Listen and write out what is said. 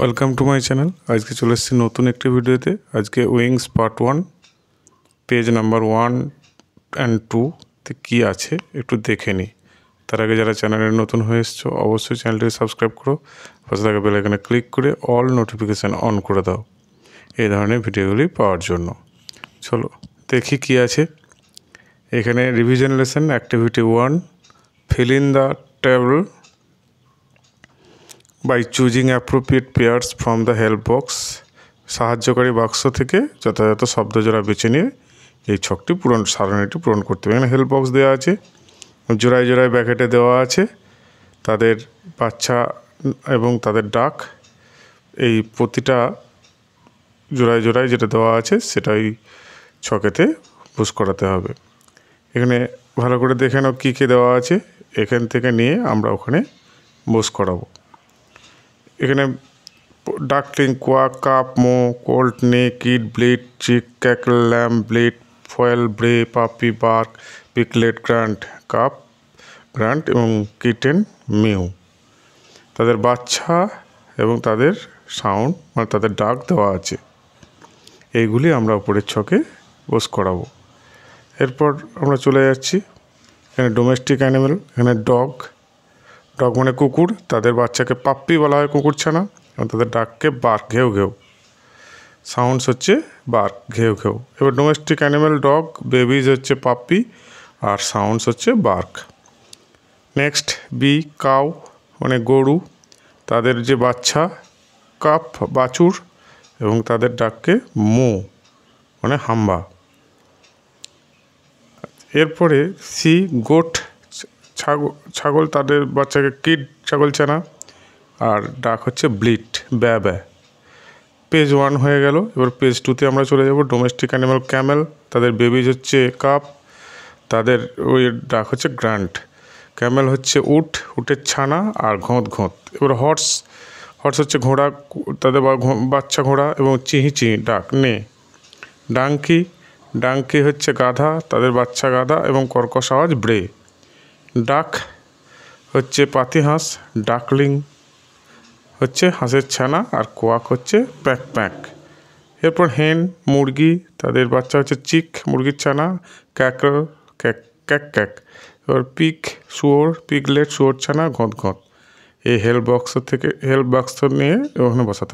welcome to my channel আজকে চলে এসেছি নতুন একটি ভিডিওতে আজকে wings part one page number one and two তে কী আছে একটু দেখে নিই তার আগে যারা চ্যানেলে নতুন হয়ে এসছো অবশ্যই চ্যানেলটি সাবস্ক্রাইব করো পাশে থাকা বেলাইকানে ক্লিক করে অল নোটিফিকেশান অন করে দাও এই ধরনের ভিডিওগুলি পাওয়ার জন্য চলো দেখি কি আছে এখানে revision lesson activity one fill in the table by choosing appropriate pairs from the help box সাহায্যকারী বাক্স থেকে যথাযথ শব্দজোড়া বেছে নিয়ে এই ছকটি পূরণ সারণীটি পূরণ করতে হবে এখানে হেল্প বক্স দেওয়া আছে জোড়ায় জোড়ায় ব্যাকেটে দেওয়া আছে তাদের বাচ্চা এবং তাদের ডাক এই প্রতিটা জোড়ায় জোড়ায় যেটা দেওয়া আছে সেটাই ছকেতে বুস করাতে হবে এখানে ভালো করে দেখে নাও কী কী দেওয়া আছে এখান থেকে নিয়ে আমরা ওখানে বুস করাবো এখানে duckling quack cub moo colt neigh kit bleat chick cackle lamb bleat foal bray puppy bark piglet grunt cub grunt এবং কিটেন মিউ তাদের বাচ্চা এবং তাদের সাউন্ড মানে তাদের ডাক দেওয়া আছে এইগুলি আমরা উপরের ছকে বোস করাবো এরপর আমরা চলে যাচ্ছি এখানে ডোমেস্টিক অ্যানিমেল এখানে ডগ ডগ মানে কুকুর তাদের বাচ্চাকে পাপ্পি বলা হয় কুকুর ছানা এবং তাদের ডাককে বার্ক ঘেউ ঘেউ সাউন্ডস হচ্ছে বার্ক ঘেউ ঘেউ এবার ডোমেস্টিক অ্যানিমেল ডগ বেবিজ হচ্ছে পাপ্পি আর সাউন্ডস হচ্ছে বার্ক নেক্সট বি কাউ মানে গরু তাদের যে বাচ্চা কাপ বাছুর এবং তাদের ডাককে মো মানে হাম্বা এরপরে সি গোট ছাগল তাদের বাচ্চাকে কিড ছাগল চেনা আর ডাক হচ্ছে ব্লিট ব্যা ব্যা পেজ ওয়ান হয়ে গেল এবার পেজ টুতে আমরা চলে যাব ডোমেস্টিক অ্যানিমাল ক্যামেল তাদের বেবিজ হচ্ছে কাপ তাদের ওই ডাক হচ্ছে গ্রান্ট ক্যামেল হচ্ছে উট উটের ছানা আর ঘোঁত ঘোঁত এবার হর্স হর্স হচ্ছে ঘোড়া তাদের বাচ্চা ঘোড়া এবং চিহি চিহি ডাক নে ডাঙ্কি ডাঙ্কি হচ্ছে গাধা তাদের বাচ্চা গাধা এবং কর্কশ আওয়াজ ব্রে ডাক হচ্ছে পাতিহাঁস ডাকলিং হচ্ছে হাঁসের ছানা আর কোয়াক হচ্ছে প্যাক প্যাক এরপর হেন মুরগি তাদের বাচ্চা হচ্ছে চিক মুরগির ছানা ক্যাকর ক্যাক ক্যাক ক্যাক এবার পিক শুয়োর পিকলেট শুয়োর ছানা ঘঁত ঘঁত এই হেল বক্স থেকে হেল বক্স নিয়ে ওখানে বসাতে